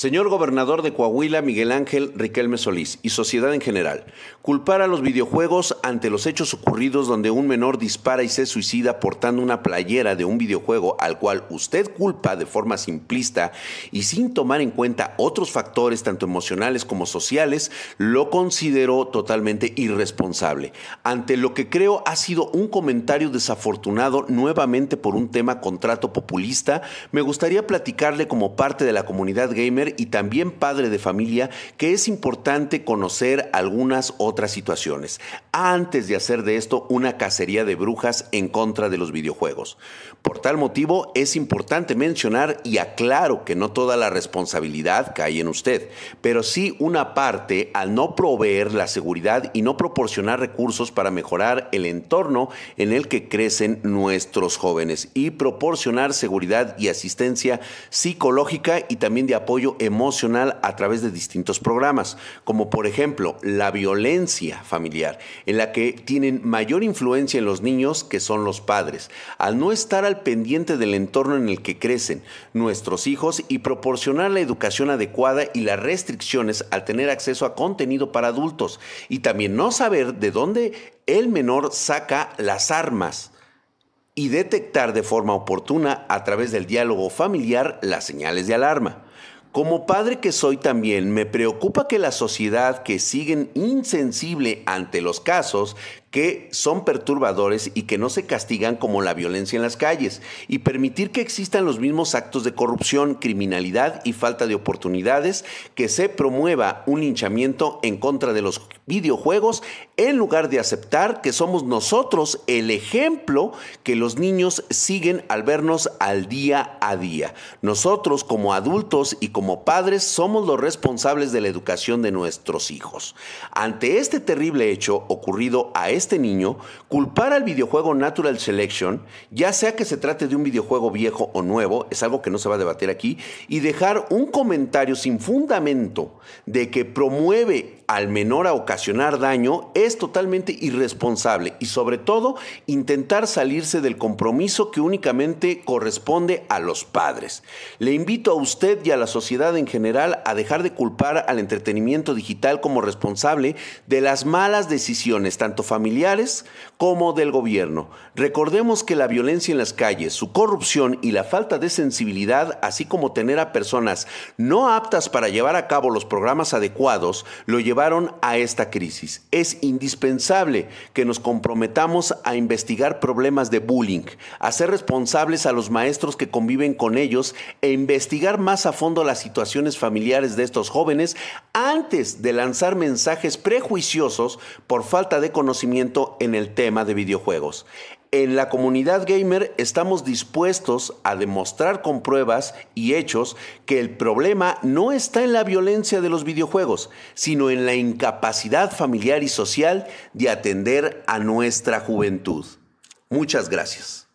Señor gobernador de Coahuila, Miguel Ángel Riquelme Solís, y sociedad en general, culpar a los videojuegos ante los hechos ocurridos donde un menor dispara y se suicida portando una playera de un videojuego al cual usted culpa de forma simplista y sin tomar en cuenta otros factores tanto emocionales como sociales, lo considero totalmente irresponsable. Ante lo que creo ha sido un comentario desafortunado nuevamente por un tema contrato populista, me gustaría platicarle como parte de la comunidad gamer y también padre de familia que es importante conocer algunas otras situaciones, antes de hacer de esto una cacería de brujas en contra de los videojuegos. Por tal motivo, es importante mencionar y aclaro que no toda la responsabilidad cae en usted, pero sí una parte al no proveer la seguridad y no proporcionar recursos para mejorar el entorno en el que crecen nuestros jóvenes y proporcionar seguridad y asistencia psicológica y también de apoyo emocional a través de distintos programas, como por ejemplo la violencia familiar, en la que tienen mayor influencia en los niños que son los padres, al no estar al pendiente del entorno en el que crecen nuestros hijos y proporcionar la educación adecuada y las restricciones al tener acceso a contenido para adultos y también no saber de dónde el menor saca las armas y detectar de forma oportuna a través del diálogo familiar las señales de alarma. Como padre que soy también, me preocupa que la sociedad que siguen insensible ante los casos que son perturbadores y que no se castigan como la violencia en las calles, y permitir que existan los mismos actos de corrupción, criminalidad y falta de oportunidades, que se promueva un linchamiento en contra de los videojuegos, en lugar de aceptar que somos nosotros el ejemplo que los niños siguen al vernos al día a día. Nosotros como adultos y como padres somos los responsables de la educación de nuestros hijos. Ante este terrible hecho ocurrido a este niño culpar al videojuego Natural Selection, ya sea que se trate de un videojuego viejo o nuevo, es algo que no se va a debatir aquí, y dejar un comentario sin fundamento de que promueve al menor a ocasionar daño es totalmente irresponsable y sobre todo intentar salirse del compromiso que únicamente corresponde a los padres. Le invito a usted y a la sociedad en general a dejar de culpar al entretenimiento digital como responsable de las malas decisiones, tanto familiares como del gobierno. Recordemos que la violencia en las calles, su corrupción y la falta de sensibilidad, así como tener a personas no aptas para llevar a cabo los programas adecuados, lo lleva a esta crisis. Es indispensable que nos comprometamos a investigar problemas de bullying, a ser responsables a los maestros que conviven con ellos e investigar más a fondo las situaciones familiares de estos jóvenes antes de lanzar mensajes prejuiciosos por falta de conocimiento en el tema de videojuegos. En la comunidad gamer estamos dispuestos a demostrar con pruebas y hechos que el problema no está en la violencia de los videojuegos, sino en la incapacidad familiar y social de atender a nuestra juventud. Muchas gracias.